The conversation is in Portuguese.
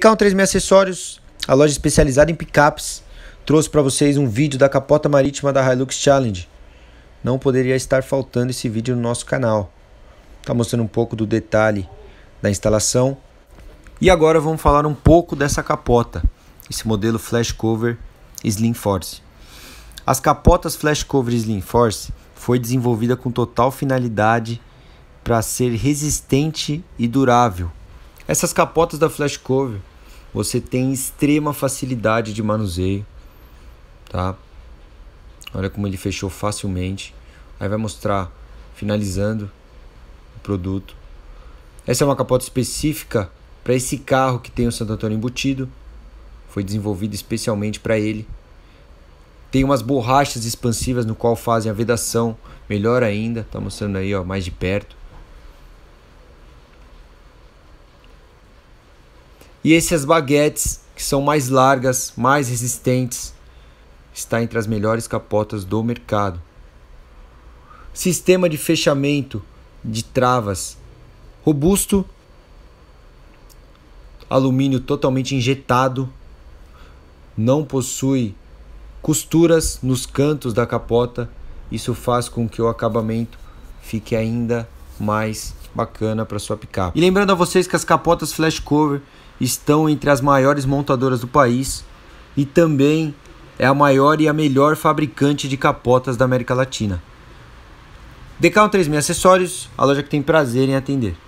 Cão 36 Acessórios, a loja especializada em picapes, trouxe para vocês um vídeo da capota marítima da Hilux Challenge. Não poderia estar faltando esse vídeo no nosso canal. Está mostrando um pouco do detalhe da instalação. E agora vamos falar um pouco dessa capota, esse modelo Flash Cover Slim Force. As capotas Flash Cover Slim Force foi desenvolvida com total finalidade para ser resistente e durável essas capotas da Flash Cover, você tem extrema facilidade de manuseio, tá? Olha como ele fechou facilmente. Aí vai mostrar finalizando o produto. Essa é uma capota específica para esse carro que tem o Santo Antônio embutido. Foi desenvolvido especialmente para ele. Tem umas borrachas expansivas no qual fazem a vedação melhor ainda. Tá mostrando aí, ó, mais de perto. E essas baguetes, que são mais largas, mais resistentes, está entre as melhores capotas do mercado. Sistema de fechamento de travas robusto, alumínio totalmente injetado, não possui costuras nos cantos da capota. Isso faz com que o acabamento fique ainda mais bacana para sua picape. E lembrando a vocês que as capotas flash cover estão entre as maiores montadoras do país e também é a maior e a melhor fabricante de capotas da América Latina. Decaon 36 Acessórios, a loja que tem prazer em atender.